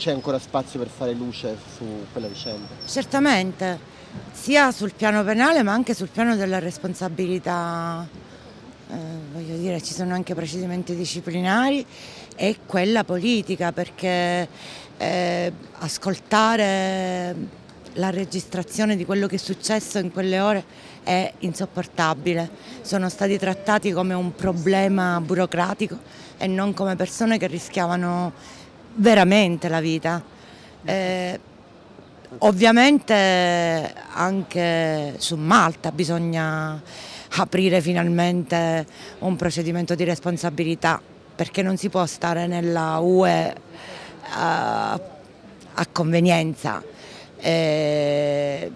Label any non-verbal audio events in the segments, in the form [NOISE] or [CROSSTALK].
c'è ancora spazio per fare luce su quella vicenda? Certamente, sia sul piano penale ma anche sul piano della responsabilità. Eh, voglio dire, ci sono anche procedimenti disciplinari e quella politica perché eh, ascoltare la registrazione di quello che è successo in quelle ore è insopportabile. Sono stati trattati come un problema burocratico e non come persone che rischiavano veramente la vita. Eh. eh, ovviamente anche su Malta bisogna aprire finalmente un procedimento di responsabilità perché non si può stare nella UE a, eh, a convenienza. E, eh,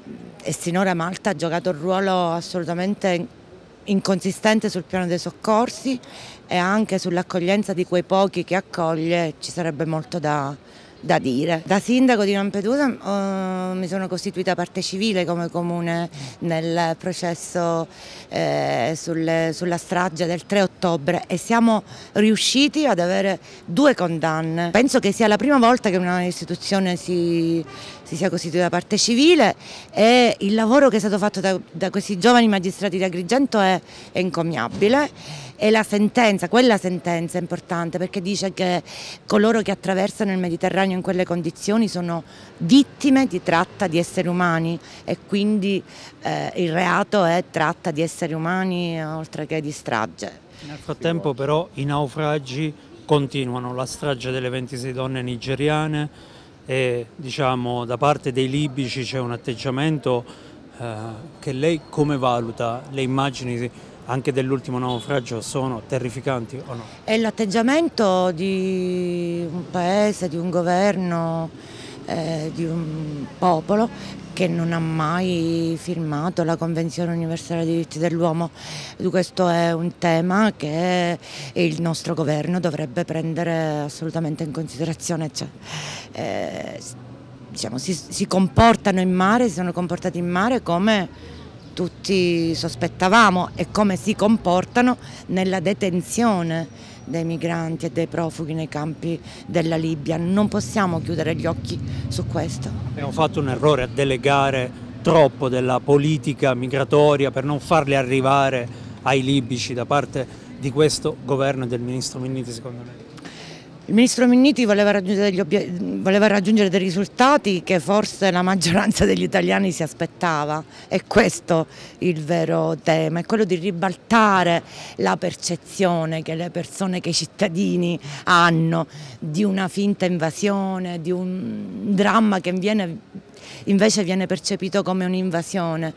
e sinora Malta ha giocato un ruolo assolutamente inconsistente sul piano dei soccorsi e anche sull'accoglienza di quei pochi che accoglie ci sarebbe molto da, da dire. Da sindaco di Lampedusa eh, mi sono costituita parte civile come comune nel processo eh, sul, sulla strage del 3 ottobre e siamo riusciti ad avere due condanne. Penso che sia la prima volta che una istituzione si si sia costituita parte civile e il lavoro che è stato fatto da, da questi giovani magistrati di Agrigento è, è incommiabile e la sentenza, quella sentenza è importante perché dice che coloro che attraversano il Mediterraneo in quelle condizioni sono vittime di tratta di esseri umani e quindi eh, il reato è tratta di esseri umani oltre che di strage. Nel frattempo però i naufragi continuano, la strage delle 26 donne nigeriane, e diciamo, da parte dei libici c'è un atteggiamento eh, che lei come valuta le immagini anche dell'ultimo naufragio sono terrificanti o no? È l'atteggiamento di un paese, di un governo, eh, di un popolo che non ha mai firmato la Convenzione universale dei diritti dell'uomo. Questo è un tema che il nostro governo dovrebbe prendere assolutamente in considerazione. Cioè, eh, diciamo, si, si comportano in mare, si sono comportati in mare come tutti sospettavamo e come si comportano nella detenzione dei migranti e dei profughi nei campi della Libia. Non possiamo chiudere gli occhi su questo. Abbiamo fatto un errore a delegare troppo della politica migratoria per non farli arrivare ai libici da parte di questo governo e del ministro Minniti secondo me. Il ministro Minniti voleva raggiungere, degli voleva raggiungere dei risultati che forse la maggioranza [LAUGHS] degli italiani si aspettava. È questo il vero tema, è quello di ribaltare la percezione che le persone, che i cittadini hanno di una finta invasione, di un dramma che viene, invece viene percepito come un'invasione.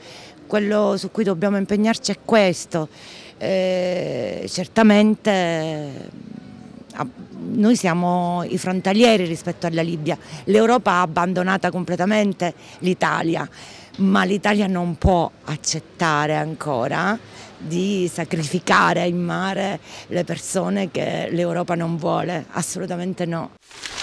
Quello su cui dobbiamo impegnarci è questo. Eh, certamente noi siamo i frontalieri rispetto alla Libia, l'Europa ha abbandonato completamente l'Italia, ma l'Italia non può accettare ancora di sacrificare in mare le persone che l'Europa non vuole, assolutamente no.